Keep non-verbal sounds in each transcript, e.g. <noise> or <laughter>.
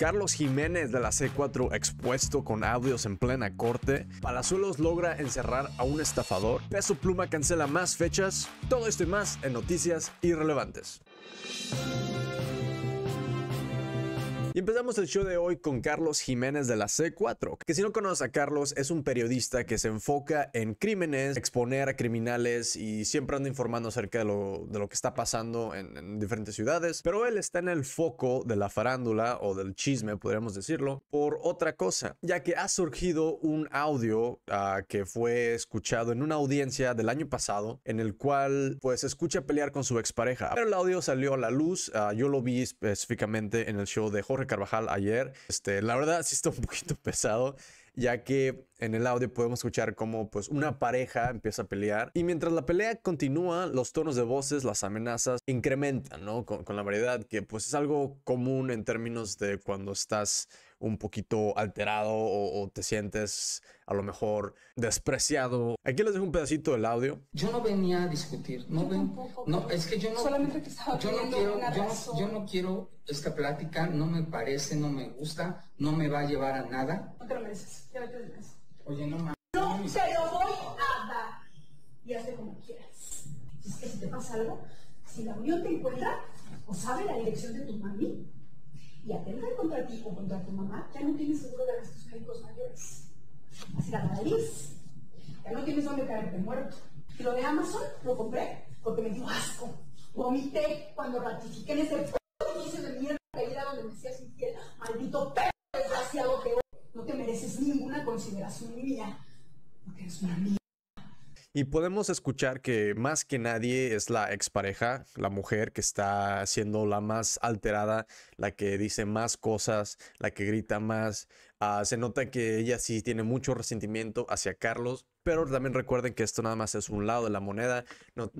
Carlos Jiménez de la C4 expuesto con audios en plena corte, Palazuelos logra encerrar a un estafador, Peso Pluma cancela más fechas, todo esto y más en Noticias Irrelevantes empezamos el show de hoy con Carlos Jiménez de la C4, que si no conoce a Carlos es un periodista que se enfoca en crímenes, exponer a criminales y siempre anda informando acerca de lo, de lo que está pasando en, diferentes ciudades, pero él está en el foco de la farándula o del chisme, podríamos decirlo, por otra cosa, ya que ha surgido un audio ah, que fue escuchado en una audiencia del año pasado, en el cual pues escucha pelear con su expareja. Pero el audio salió a la luz, ah, yo lo vi específicamente en el show de Jorge Carvajal ayer. Este, la verdad sí está un poquito <laughs> pesado, ya que en el audio podemos escuchar cómo pues una pareja empieza a pelear y mientras la pelea continúa, los tonos de voces, las amenazas incrementan, ¿no? Con, la variedad que pues es algo común en términos de cuando estás un poquito alterado o, te sientes a lo mejor despreciado. Aquí les dejo un pedacito del audio. Yo no venía a discutir, no, ven, no es que yo no, solamente te estaba yo no quiero, yo, no quiero esta plática, no me parece, no me gusta, no me va a llevar a nada. No te lo mereces, ya te lo Oye, no mames. No, te lo voy a dar y hazte como quieras. Si es que si te pasa algo, si la unión te encuentra, o sabe la dirección de tu mami, y atentan contra ti o contra tu mamá, ya no tienes seguro de gastos médicos mayores. Así la nariz. Ya no tienes dónde caerte muerto. Y lo de Amazon lo compré porque me dio asco. Vomité cuando ratifiqué en ese p de mierda caída donde me hacías piel Maldito perro desgraciado que no te mereces ninguna consideración mía porque eres una mía. Y podemos escuchar que más que nadie es la expareja, la mujer que está siendo la más alterada, la que dice más cosas, la que grita más. Ah, se nota que ella sí tiene mucho resentimiento hacia Carlos. Pero también recuerden que esto nada más es un lado de la moneda. No,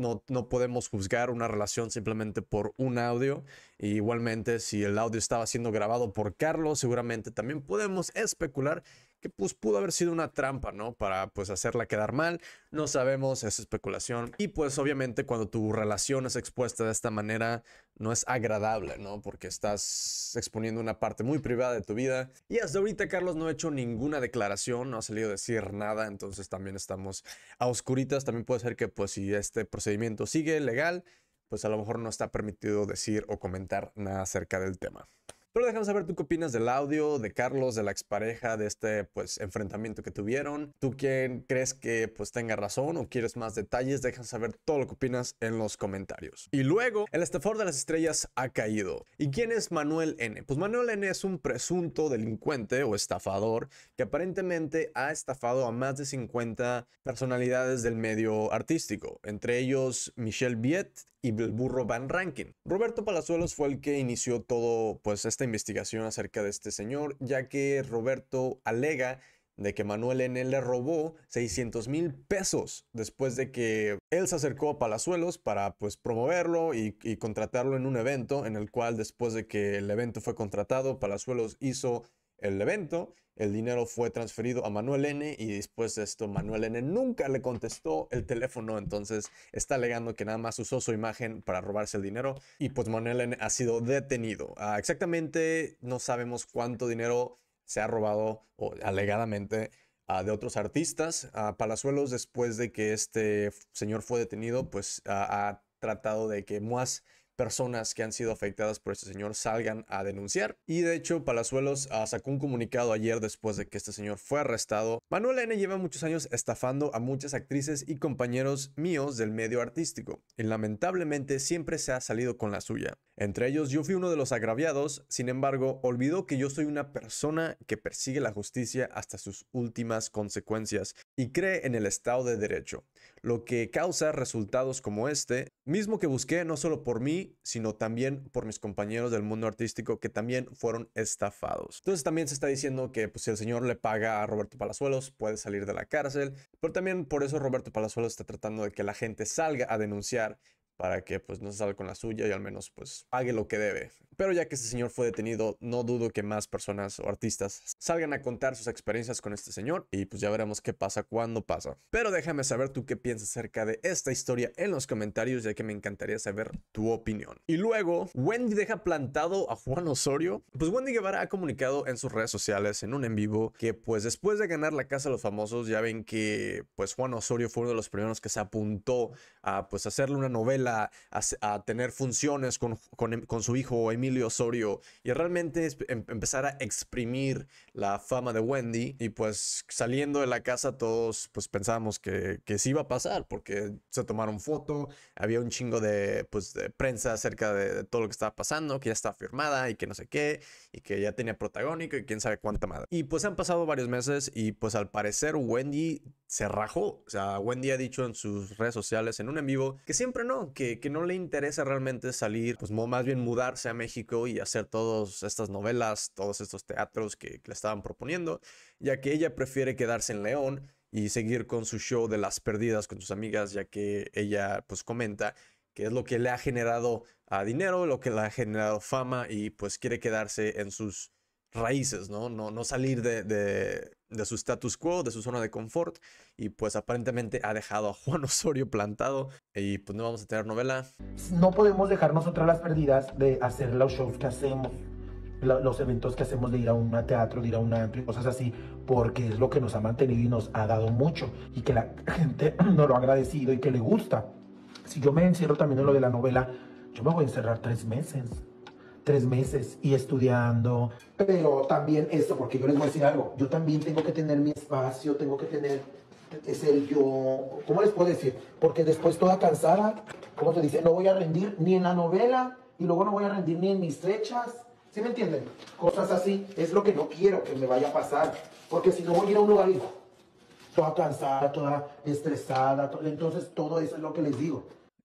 podemos juzgar una relación simplemente por un audio. igualmente, si el audio estaba siendo grabado por Carlos, seguramente también podemos especular que pues pudo haber sido una trampa, ¿no? Para pues hacerla quedar mal, no sabemos, es especulación. Y pues obviamente cuando tu relación es expuesta de esta manera, no es agradable, ¿no? Porque estás exponiendo una parte muy privada de tu vida. Y hasta ahorita Carlos no ha hecho ninguna declaración, no ha salido a decir nada, entonces también estamos a oscuritas. También puede ser que pues si este procedimiento sigue legal, pues a lo mejor no está permitido decir o comentar nada acerca del tema. Pero déjame saber tú qué opinas del audio, de Carlos, de la expareja, de este pues enfrentamiento que tuvieron. ¿Tú quién crees que pues tenga razón o quieres más detalles? Déjame saber todo lo que opinas en los comentarios. Y luego, el estafador de las estrellas ha caído. ¿Y quién es Manuel N? Pues Manuel N es un presunto delincuente o estafador que aparentemente ha estafado a más de 50 personalidades del medio artístico, entre ellos Michelle Viet, y el burro Van ranking Roberto Palazuelos fue el que inició todo pues esta investigación acerca de este señor, ya que Roberto alega de que Manuel N. le robó 600 mil pesos después de que él se acercó a Palazuelos para pues promoverlo y, y, contratarlo en un evento en el cual después de que el evento fue contratado, Palazuelos hizo el evento. El dinero fue transferido a Manuel N y después de esto Manuel N nunca le contestó el teléfono, entonces está alegando que nada más usó su imagen para robarse el dinero y pues Manuel N ha sido detenido. Ah, exactamente no sabemos cuánto dinero se ha robado o alegadamente ah, de otros artistas. a ah, Palazuelos, después de que este señor fue detenido, pues ha tratado de que más personas que han sido afectadas por este señor salgan a denunciar. Y de hecho, Palazuelos ah, sacó un comunicado ayer después de que este señor fue arrestado. Manuel N lleva muchos años estafando a muchas actrices y compañeros míos del medio artístico, y lamentablemente siempre se ha salido con la suya. Entre ellos yo fui uno de los agraviados, sin embargo, olvidó que yo soy una persona que persigue la justicia hasta sus últimas consecuencias y cree en el Estado de Derecho lo que causa resultados como este, mismo que busqué no solo por mí, sino también por mis compañeros del mundo artístico que también fueron estafados. Entonces también se está diciendo que pues, si el señor le paga a Roberto Palazuelos, puede salir de la cárcel, pero también por eso Roberto Palazuelos está tratando de que la gente salga a denunciar para que pues no se salga con la suya y al menos pues pague lo que debe. Pero ya que este señor fue detenido, no dudo que más personas o artistas salgan a contar sus experiencias con este señor y pues ya veremos qué pasa cuando pasa. Pero déjame saber tú qué piensas acerca de esta historia en los comentarios ya que me encantaría saber tu opinión. Y luego, Wendy deja plantado a Juan Osorio. Pues Wendy Guevara ha comunicado en sus redes sociales, en un en vivo, que pues después de ganar la Casa de los Famosos, ya ven que pues Juan Osorio fue uno de los primeros que se apuntó a pues hacerle una novela a, tener funciones con, em, con, su hijo Emilio Osorio y realmente em, empezar a exprimir la fama de Wendy. Y pues saliendo de la casa todos pues pensábamos que, que sí iba a pasar porque se tomaron foto, había un chingo de, pues, de prensa acerca de, todo lo que estaba pasando, que ya estaba firmada y que no sé qué, y que ya tenía protagónico y quién sabe cuánta madre. Y pues han pasado varios meses y pues al parecer Wendy se rajó. O sea, Wendy ha dicho en sus redes sociales, en un en vivo, que siempre no, que, no le interesa realmente salir, pues más bien mudarse a México y hacer todas estas novelas, todos estos teatros que, le estaban proponiendo, ya que ella prefiere quedarse en León y seguir con su show de las perdidas con sus amigas, ya que ella pues comenta que es lo que le ha generado a ah, dinero, lo que le ha generado fama y pues quiere quedarse en sus raíces, ¿no? No, no salir de, de su status quo, de su zona de confort, y pues aparentemente ha dejado a Juan <laughs> Osorio plantado, y pues no vamos a tener novela. No podemos dejarnos otras las pérdidas de hacer los shows que hacemos, los eventos que hacemos de ir a un teatro, de ir a un antro y cosas así, porque es lo que nos ha mantenido y nos ha dado mucho, y que la <laughs> gente <clears throat> nos lo ha agradecido y que le gusta. Si yo me encierro también en lo de la novela, yo me voy a encerrar tres meses tres meses y estudiando. Pero también eso, porque yo les voy a decir algo, yo también tengo que tener mi espacio, tengo que tener es el yo, ¿cómo les puedo decir? Porque después toda cansada, ¿cómo te dice? No voy a rendir ni en la novela y luego no voy a rendir ni en mis trechas. ¿Sí me entienden? Cosas así es lo que no quiero que me vaya a pasar. Porque si no voy a ir a un lugar y toda cansada, toda estresada, entonces todo eso es lo que les digo.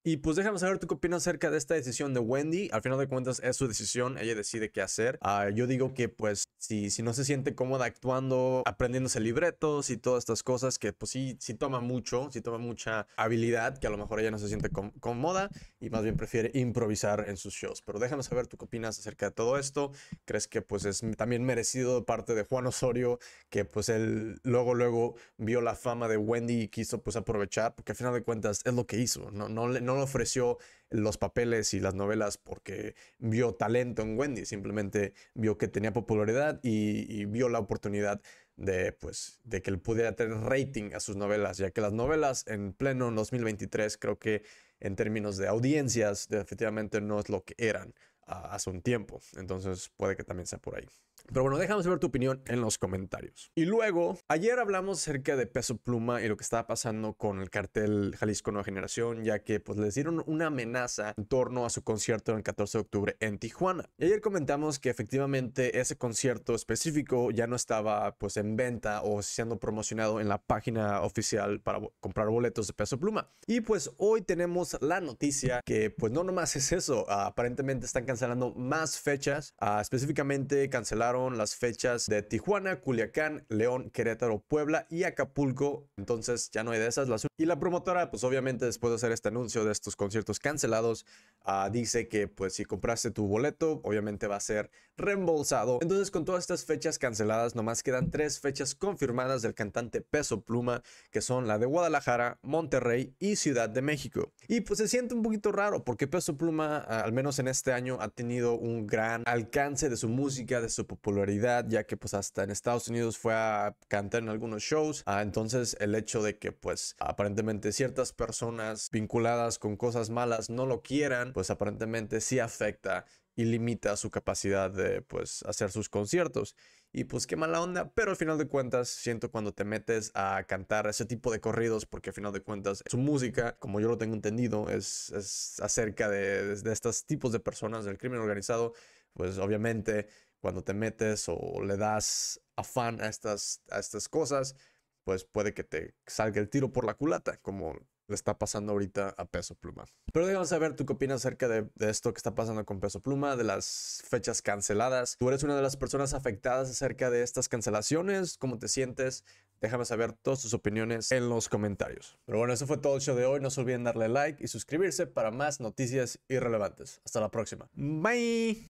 Y pues déjame saber tu qué opinas acerca de esta decisión de Wendy. Al final de cuentas es su decisión, ella decide qué hacer. Ah, yo digo que pues si, si no se siente cómoda actuando, aprendiéndose libretos y todas estas cosas que pues sí, sí toma mucho, sí toma mucha habilidad que a lo mejor ella no se siente cómoda y más bien prefiere improvisar en sus shows. Pero déjame saber tu qué opinas acerca de todo esto. ¿Crees que pues es también merecido de parte de Juan Osorio que pues él luego luego vio la fama de Wendy y quiso pues aprovechar? Porque al final de cuentas es lo que hizo, no, no, no no le ofreció los papeles y las novelas porque vio talento en Wendy, simplemente vio que tenía popularidad y, vio la oportunidad de, pues, de que él pudiera tener rating a sus novelas, ya que las novelas en pleno 2023 creo que en términos de audiencias definitivamente no es lo que eran ah, hace un tiempo, entonces puede que también sea por ahí. Pero bueno, déjame saber tu opinión en los comentarios. Y luego, ayer hablamos acerca de Peso Pluma y lo que estaba pasando con el cartel Jalisco Nueva Generación, ya que pues les dieron una amenaza en torno a su concierto el 14 de octubre en Tijuana. Y ayer comentamos que efectivamente ese concierto específico ya no estaba pues en venta o siendo promocionado en la página oficial para comprar boletos de Peso Pluma. Y pues hoy tenemos la noticia que pues no nomás es eso, aparentemente están cancelando más fechas, ah, específicamente cancelaron las fechas de Tijuana, Culiacán, León, Querétaro, Puebla y Acapulco. Entonces ya no hay de esas. Las... Y la promotora, pues obviamente después de hacer este anuncio de estos conciertos cancelados, ah, dice que pues si compraste tu boleto, obviamente va a ser reembolsado. Entonces con todas estas fechas canceladas, nomás quedan tres fechas confirmadas del cantante Peso Pluma, que son la de Guadalajara, Monterrey y Ciudad de México. Y pues se siente un poquito raro porque Peso Pluma, al menos en este año, ha tenido un gran alcance de su música, de su popularidad popularidad, ya que pues hasta en Estados Unidos fue a cantar en algunos shows. Ah, entonces el hecho de que pues aparentemente ciertas personas vinculadas con cosas malas no lo quieran, pues aparentemente sí afecta y limita su capacidad de pues hacer sus conciertos. Y pues qué mala onda, pero al final de cuentas siento cuando te metes a cantar ese tipo de corridos, porque al final de cuentas su música, como yo lo tengo entendido, es, es acerca de, de, de estos tipos de personas del crimen organizado, pues obviamente cuando te metes o le das afán a estas, a estas cosas, pues puede que te salga el tiro por la culata, como le está pasando ahorita a Peso Pluma. Pero déjame saber tu opinión opinas acerca de, de, esto que está pasando con Peso Pluma, de las fechas canceladas. ¿Tú eres una de las personas afectadas acerca de estas cancelaciones? ¿Cómo te sientes? Déjame saber todas tus opiniones en los comentarios. Pero bueno, eso fue todo el show de hoy. No se olviden darle like y suscribirse para más noticias irrelevantes. Hasta la próxima. Bye.